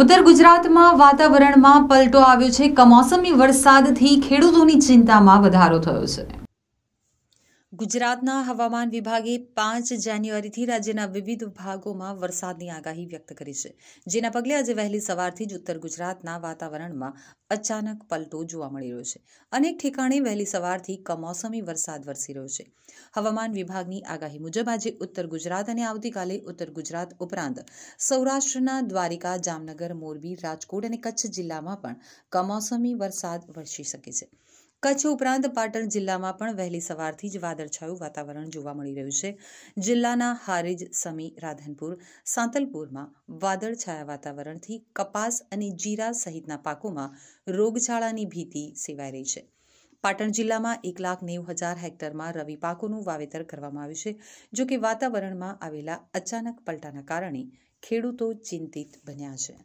ઉત્તર ગુજરાતમાં વાતાવરણમાં પલટો આવ્યો છે કમોસમી વરસાદથી ખેડૂતોની ચિંતામાં વધારો થયો છે ગુજરાતના હવામાન વિભાગે પાંચ જાન્યુઆરીથી રાજ્યના વિવિધ ભાગોમાં વરસાદની આગાહી વ્યક્ત કરી છે જેના પગલે આજે વહેલી સવારથી જ ઉત્તર ગુજરાતના વાતાવરણમાં અચાનક પલટો જોવા મળી રહ્યો છે અનેક ઠેકાણે વહેલી સવારથી કમોસમી વરસાદ વરસી રહ્યો છે હવામાન વિભાગની આગાહી મુજબ આજે ઉત્તર ગુજરાત અને આવતીકાલે ઉત્તર ગુજરાત ઉપરાંત સૌરાષ્ટ્રના દ્વારિકા જામનગર મોરબી રાજકોટ અને કચ્છ જિલ્લામાં પણ કમોસમી વરસાદ વરસી શકે છે કચ્છ ઉપરાંત પાટણ જિલ્લામાં પણ વહેલી સવારથી જ વાદળછાયું વાતાવરણ જોવા મળી રહ્યું છે જિલ્લાના હારીજ સમી રાધનપુર સાંતલપુરમાં વાદળછાયા વાતાવરણથી કપાસ અને જીરા સહિતના પાકોમાં રોગચાળાની ભીતિ સેવાઈ રહી છે પાટણ જિલ્લામાં એક લાખ નેવું હજાર હેક્ટરમાં રવિ પાકોનું વાવેતર કરવામાં આવ્યું છે જો કે વાતાવરણમાં આવેલા અચાનક પલટાના કારણે ખેડૂતો ચિંતિત બન્યા છે